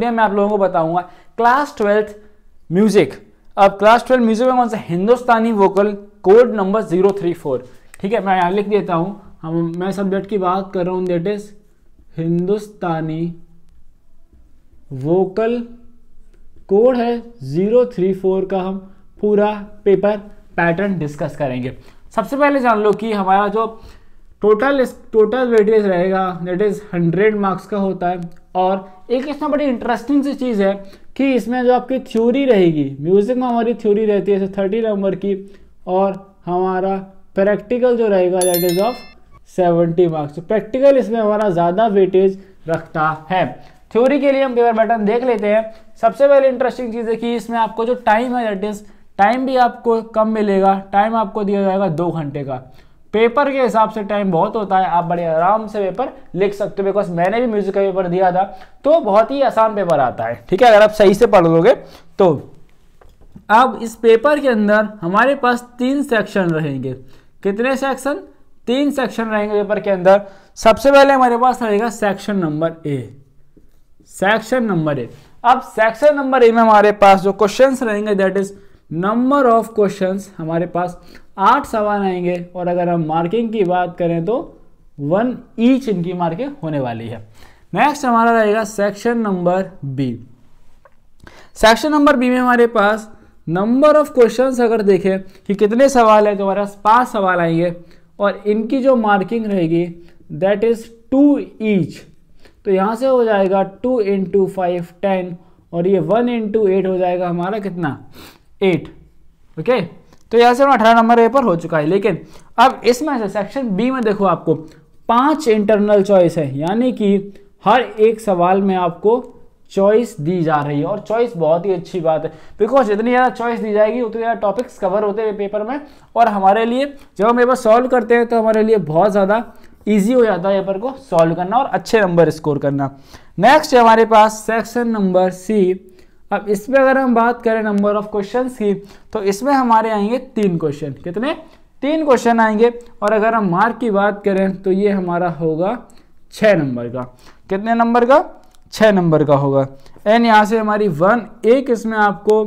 मैं आप लोगों को बताऊंगा क्लास ट्वेल्थ म्यूजिक अब क्लास ट्वेल्थ म्यूजिक में कौन सा Hindustani vocal code number zero three four ठीक है मैं यहाँ लिख देता हूँ हम मैं सब्जेक्ट की बात कर रहा हूँ that is Hindustani vocal code है जीरो थ्री फोर का हम पूरा पेपर पैटर्न डिस्कस करेंगे सबसे पहले जान लो कि हमारा जो टोटल टोटल वेटेज रहेगा दैट इज हंड्रेड मार्क्स का होता है और एक इसमें बड़ी इंटरेस्टिंग सी चीज़ है कि इसमें जो आपकी थ्योरी रहेगी म्यूज़िक में हमारी थ्योरी रहती है जैसे थर्टी नंबर की और हमारा प्रैक्टिकल जो रहेगा that is of seventy marks practical इसमें हमारा ज़्यादा वेटेज रखता है थ्योरी के लिए हम पेपर पैटर्न देख लेते हैं सबसे पहले इंटरेस्टिंग चीज़ है कि इसमें आपको जो टाइम है दैट इज़ टाइम भी आपको कम मिलेगा टाइम आपको दिया जाएगा दो घंटे का पेपर के हिसाब से टाइम बहुत होता है आप बड़े आराम से पेपर लिख सकते हो बिकॉज मैंने भी म्यूजिक का पेपर दिया था तो बहुत ही आसान पेपर आता है ठीक है अगर आप सही से पढ़ लोगे तो अब इस पेपर के अंदर हमारे पास तीन सेक्शन रहेंगे कितने सेक्शन तीन सेक्शन रहेंगे पेपर के अंदर सबसे पहले हमारे पास रहेगा section number A section number A अब सेक्शन नंबर ए में हमारे पास जो क्वेश्चंस रहेंगे that is number of questions हमारे पास आठ सवाल आएंगे और अगर हम मार्किंग की बात करें तो वन ईच इनकी मार्किंग होने वाली है नेक्स्ट हमारा रहेगा section number B section number B में हमारे पास नंबर ऑफ क्वेश्चंस अगर देखें कि कितने सवाल है तो हमारे पास पाँच सवाल आएंगे और इनकी जो मार्किंग रहेगी दैट इज़ टू ईच तो यहाँ से हो जाएगा टू इंटू फाइव टेन और ये वन इंटू एट हो जाएगा हमारा कितना एट ओके okay? तो यहाँ से अठारह नंबर पेपर हो चुका है लेकिन अब इसमें से सेक्शन बी में देखो आपको पांच इंटरनल चॉइस है यानी कि हर एक सवाल में आपको चॉइस दी जा रही है और चॉइस बहुत ही अच्छी बात है बिकॉज जितनी ज़्यादा चॉइस दी जाएगी उतने ज़्यादा टॉपिक्स कवर होते हैं पेपर में और हमारे लिए जब हम पेपर सॉल्व करते हैं तो हमारे लिए बहुत ज़्यादा ईजी हो जाता है पेपर को सॉल्व करना और अच्छे नंबर स्कोर करना नेक्स्ट है हमारे पास सेक्शन नंबर सी अब इसमें अगर हम बात करें नंबर ऑफ क्वेश्चन की तो इसमें हमारे आएंगे तीन क्वेश्चन कितने तीन क्वेश्चन आएंगे और अगर हम मार्क की बात करें तो ये हमारा होगा छः नंबर का कितने नंबर का छः नंबर का होगा एन यहाँ से हमारी वन एक इसमें आपको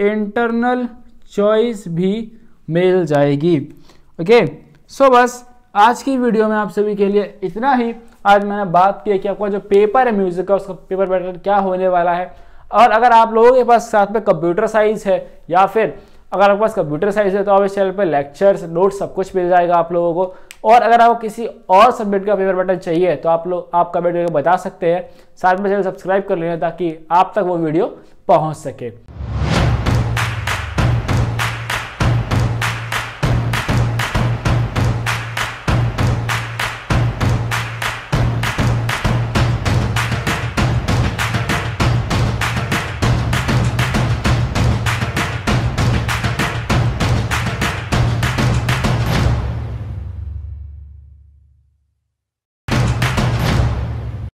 इंटरनल चॉइस भी मिल जाएगी ओके सो बस आज की वीडियो में आप सभी के लिए इतना ही आज मैंने बात की कि आपका जो पेपर है म्यूज़िक का उसका पेपर पैटर्न क्या होने वाला है और अगर आप लोगों के पास साथ में कंप्यूटर साइंस है या फिर अगर आपके पास कंप्यूटर साइंस है तो आप इस चैनल पर लेक्चर्स नोट्स सब कुछ मिल जाएगा आप लोगों को और अगर आपको किसी और सब्जेक्ट का पेपर बटन चाहिए तो आप लोग आप कमेंट करके बता सकते हैं साथ में चैनल सब्सक्राइब कर लेना ताकि आप तक वो वीडियो पहुँच सके